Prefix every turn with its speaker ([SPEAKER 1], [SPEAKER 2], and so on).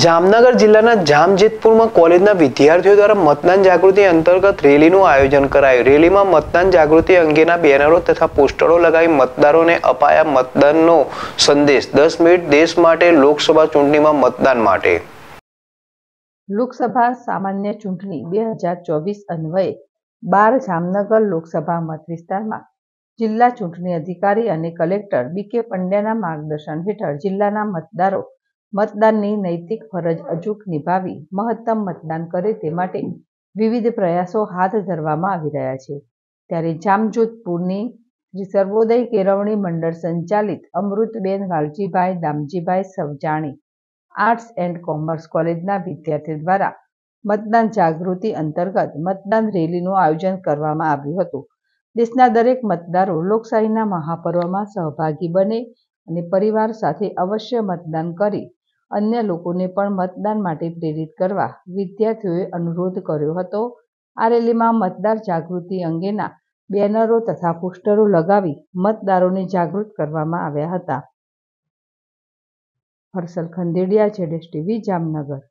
[SPEAKER 1] જામનગર જિલ્લાના જામજેતપુરમાં કોલેજના વિદ્યાર્થીઓ દ્વારા મતદાન જાગૃતિ અંતર્ગત રેલીનું આયોજન કરાયું રેલીમાં મતદાન જાગૃતિ અંગેના બેનરો તથા પોસ્ટરો લગાવી મતદારોને અપાયા મતદાનનો સંદેશ દસ મિનિટ દેશ માટે લોકસભા ચૂંટણીમાં મતદાન માટે
[SPEAKER 2] લોકસભા સામાન્ય ચૂંટણી બે હજાર ચોવીસ અન્વયે બાર જામનગર લોકસભા મત વિસ્તારમાં જિલ્લા ચૂંટણી અધિકારી અને કલેક્ટર બી કે પંડ્યાના માર્ગદર્શન હેઠળ જિલ્લાના મતદારો મતદાનની નૈતિક ફરજ અચૂક નિભાવી મહત્તમ મતદાન કરે તે માટે વિવિધ પ્રયાસો હાથ ધરવામાં આવી રહ્યા છે ત્યારે જામજોધપુરની શ્રી સર્વોદય કેળવણી મંડળ સંચાલિત Amrutben Valjibhai Damjibhai Savjani arts and commerce કોલેજના વિદ્યાર્થીઓ દ્વારા મતદાન જાગૃતિ અંતર્ગત મતદાન રેલીનું આયોજન કરવામાં આવ્યું હતું દેશના દરેક મતદારો લોકશાહીના મહાપર્વમાં સહભાગી બને અને પરિવાર સાથે અવશ્ય મતદાન કરી અન્ય લોકોને પણ મતદાન માટે પ્રેરિત કરવા વિદ્યાર્થીઓએ અનુરોધ કર્યો હતો આ રેલીમાં મતદાર જાગૃતિ અંગેના બેનરો તથા પોસ્ટરો લગાવી મતદારોને જાગૃત કરવામાં આવ્યા હતા હર્ષલ ખંદેડિયા જેડેશ ટીવી જામનગર